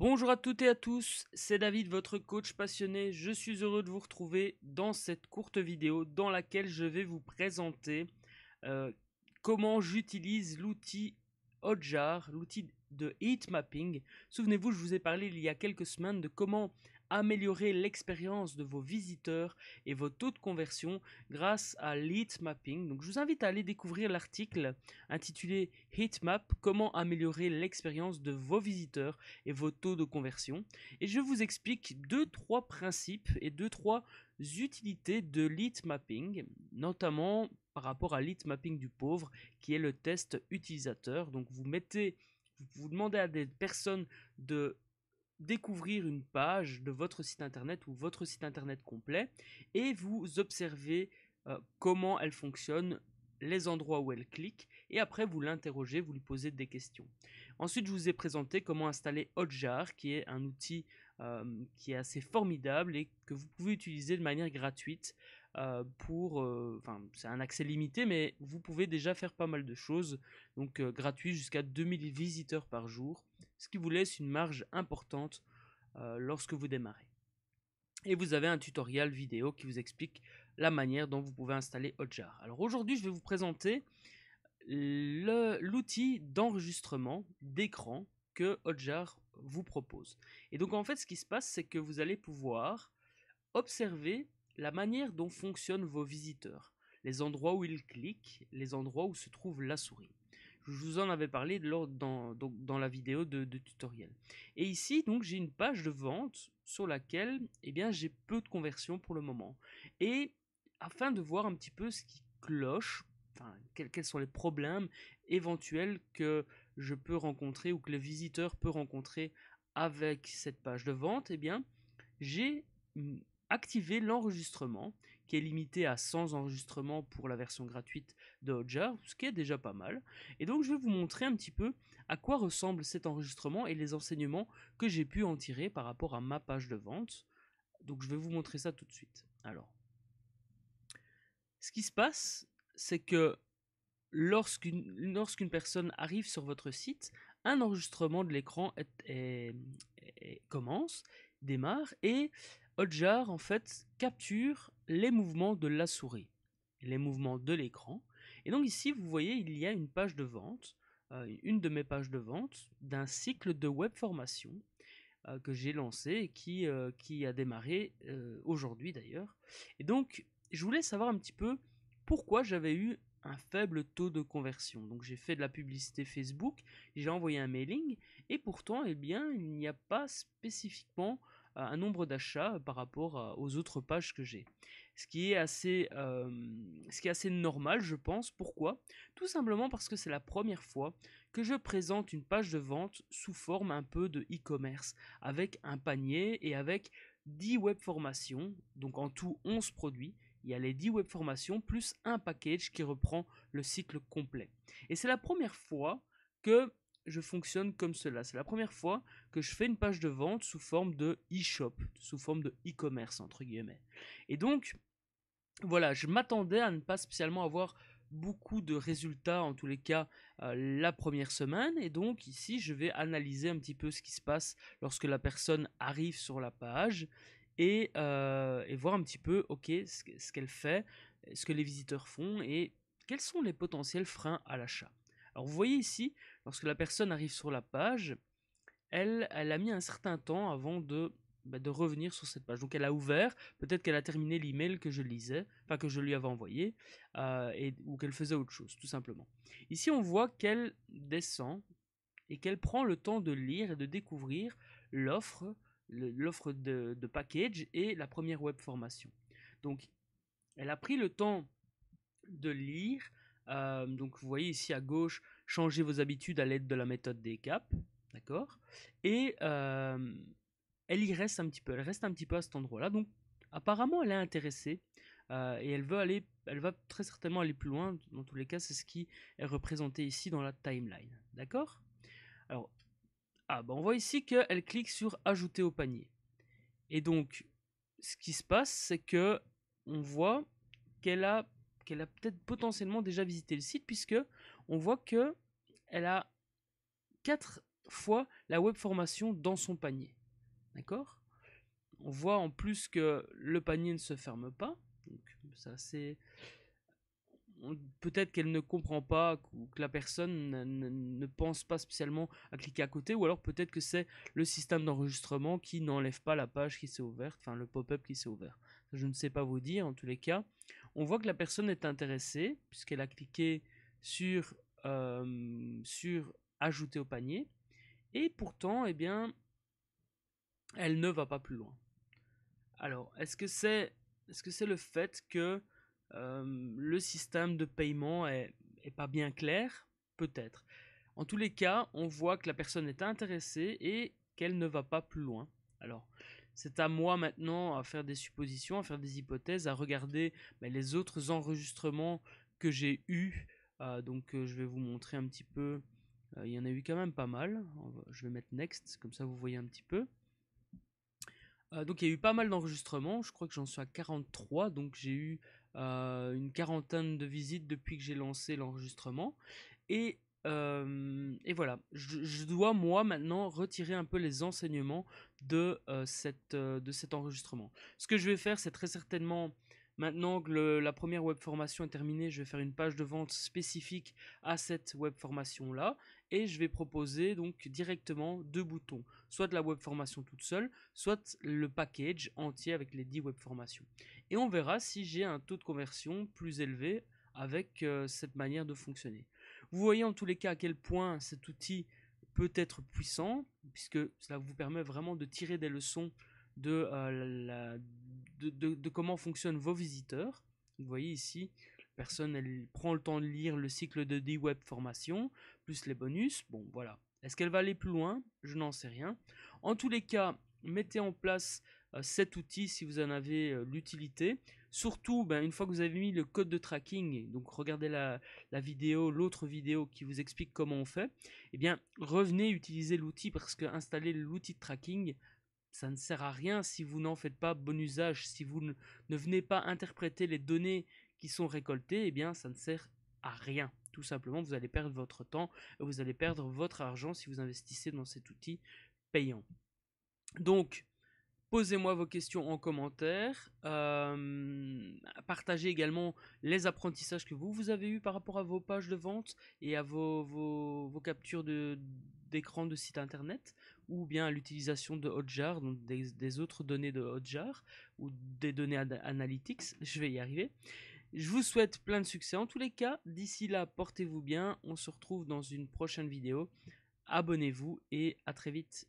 Bonjour à toutes et à tous, c'est David, votre coach passionné. Je suis heureux de vous retrouver dans cette courte vidéo dans laquelle je vais vous présenter euh, comment j'utilise l'outil Hotjar, l'outil de heat mapping. Souvenez-vous, je vous ai parlé il y a quelques semaines de comment améliorer l'expérience de vos visiteurs et vos taux de conversion grâce à l'heat mapping. Donc je vous invite à aller découvrir l'article intitulé Heatmap, comment améliorer l'expérience de vos visiteurs et vos taux de conversion. Et je vous explique deux, trois principes et deux, trois utilités de l'heat mapping, notamment par rapport à l'heat mapping du pauvre, qui est le test utilisateur. Donc vous mettez, vous demandez à des personnes de découvrir une page de votre site internet ou votre site internet complet et vous observez euh, comment elle fonctionne, les endroits où elle clique et après vous l'interrogez, vous lui posez des questions. Ensuite, je vous ai présenté comment installer Hotjar qui est un outil euh, qui est assez formidable et que vous pouvez utiliser de manière gratuite euh, pour... Enfin, c'est un accès limité, mais vous pouvez déjà faire pas mal de choses. Donc gratuit jusqu'à 2000 visiteurs par jour ce qui vous laisse une marge importante euh, lorsque vous démarrez. Et vous avez un tutoriel vidéo qui vous explique la manière dont vous pouvez installer Hotjar. Alors aujourd'hui, je vais vous présenter l'outil d'enregistrement d'écran que Hotjar vous propose. Et donc en fait, ce qui se passe, c'est que vous allez pouvoir observer la manière dont fonctionnent vos visiteurs, les endroits où ils cliquent, les endroits où se trouve la souris. Je vous en avais parlé lors, dans, dans la vidéo de, tutoriel. Et ici, donc, j'ai une page de vente sur laquelle eh bien, j'ai peu de conversions pour le moment. Et afin de voir un petit peu ce qui cloche, enfin, quels, sont les problèmes éventuels que je peux rencontrer ou que le visiteur peut rencontrer avec cette page de vente, eh bien, j'ai mm, activé l'enregistrement qui est limité à 100 enregistrements pour la version gratuite de ce qui est déjà pas mal. Et donc je vais vous montrer un petit peu à quoi ressemble cet enregistrement et les enseignements que j'ai pu en tirer par rapport à ma page de vente. Donc je vais vous montrer ça tout de suite. Alors, ce qui se passe, c'est que lorsqu'une personne arrive sur votre site, un enregistrement de l'écran commence, démarre, et Hotjar en fait capture les mouvements de la souris, les mouvements de l'écran, et donc ici, vous voyez, il y a une page de vente, euh, une de mes pages de vente d'un cycle de web formation euh, que j'ai lancé et qui, euh, qui a démarré aujourd'hui d'ailleurs. Et donc, je voulais savoir un petit peu pourquoi j'avais eu un faible taux de conversion. Donc j'ai fait de la publicité Facebook, j'ai envoyé un mailing et pourtant, eh bien, il n'y a pas spécifiquement un nombre d'achats par rapport aux autres pages que j'ai ce qui est assez, euh, ce qui est assez normal, je pense. Pourquoi Tout simplement parce que c'est la première fois que je présente une page de vente sous forme un peu de e-commerce, avec un panier et avec 10 web formations, donc en tout 11 produits. Il y a les 10 web formations plus un package qui reprend le cycle complet. Et c'est la première fois que je fonctionne comme cela. C'est la première fois que je fais une page de vente sous forme de e-shop, sous forme de e-commerce entre guillemets. Et donc, voilà, je m'attendais à ne pas spécialement avoir beaucoup de résultats, en tous les cas euh, la première semaine. Et donc ici, je vais analyser un petit peu ce qui se passe lorsque la personne arrive sur la page et, euh, voir un petit peu, ok, ce, qu'elle fait, ce que les visiteurs font et quels sont les potentiels freins à l'achat. Alors vous voyez ici, lorsque la personne arrive sur la page, elle a mis un certain temps avant de bah, de revenir sur cette page. Donc elle a ouvert, peut-être qu'elle a terminé l'email que je lisais, enfin que je lui avais envoyé, euh, et, ou qu'elle faisait autre chose, tout simplement. Ici on voit qu'elle descend et qu'elle prend le temps de lire et de découvrir l'offre, l'offre de, package et la première web formation. Donc elle a pris le temps de lire. Euh, donc vous voyez ici à gauche, changer vos habitudes à l'aide de la méthode des caps. D'accord Et euh, elle y reste un petit peu, elle reste un petit peu à cet endroit-là. Donc apparemment, elle est intéressée euh, et elle veut aller, elle va très certainement aller plus loin. Dans tous les cas, c'est ce qui est représenté ici dans la timeline. D'accord Alors, ah, bah, on voit ici qu'elle clique sur ajouter au panier. Et donc, ce qui se passe, c'est que on voit qu'elle a, qu'elle a peut-être potentiellement déjà visité le site puisque on voit que elle a quatre fois la web formation dans son panier. D'accord On voit en plus que le panier ne se ferme pas. ça c'est peut-être qu'elle ne comprend pas ou que la personne ne, pense pas spécialement à cliquer à côté ou alors peut-être que c'est le système d'enregistrement qui n'enlève pas la page qui s'est ouverte, enfin le pop-up qui s'est ouvert. Je ne sais pas vous dire en tous les cas. On voit que la personne est intéressée puisqu'elle a cliqué sur, euh, sur ajouter au panier et pourtant eh bien elle ne va pas plus loin. Alors, est-ce que c'est est -ce c'est le fait que euh, le système de paiement est, pas bien clair Peut-être. En tous les cas, on voit que la personne est intéressée et qu'elle ne va pas plus loin. Alors, c'est à moi maintenant à faire des suppositions, à faire des hypothèses, à regarder les autres enregistrements que j'ai eus. Euh, donc, euh, je vais vous montrer un petit peu. Il y en a eu quand même pas mal. Je vais mettre next, comme ça vous voyez un petit peu. Euh, donc il y a eu pas mal d'enregistrements, je crois que j'en suis à 43, donc j'ai eu euh, une quarantaine de visites depuis que j'ai lancé l'enregistrement. Et, euh, voilà, je, dois moi maintenant retirer un peu les enseignements de, cet enregistrement. Ce que je vais faire, c'est très certainement... Maintenant que la première web formation est terminée, je vais faire une page de vente spécifique à cette web formation là et je vais proposer donc directement deux boutons, soit de la web formation toute seule, soit le package entier avec les 10 web formations. Et on verra si j'ai un taux de conversion plus élevé avec euh, cette manière de fonctionner. Vous voyez en tous les cas à quel point cet outil peut être puissant, puisque cela vous permet vraiment de tirer des leçons de, euh, la, de comment fonctionnent vos visiteurs. Vous voyez ici, personne elle prend le temps de lire le cycle de D-Web formation, plus les bonus. Bon, voilà. Est-ce qu'elle va aller plus loin Je n'en sais rien. En tous les cas, mettez en place euh, cet outil si vous en avez euh, l'utilité. Surtout, ben, une fois que vous avez mis le code de tracking, donc regardez la, vidéo, l'autre vidéo qui vous explique comment on fait, Et eh bien, revenez utiliser l'outil parce que installer l'outil de tracking, ça ne sert à rien si vous n'en faites pas bon usage, si vous ne venez pas interpréter les données qui sont récoltés, eh bien ça ne sert à rien. Tout simplement, vous allez perdre votre temps, et vous allez perdre votre argent si vous investissez dans cet outil payant. Donc, posez-moi vos questions en commentaire. Euh, partagez également les apprentissages que vous, vous avez eus par rapport à vos pages de vente et à vos, captures d'écran de, site sites internet ou bien l'utilisation de Hotjar, donc des, des, autres données de Hotjar ou des données analytics. Je vais y arriver. Je vous souhaite plein de succès en tous les cas. D'ici là, portez-vous bien. On se retrouve dans une prochaine vidéo. Abonnez-vous et à très vite.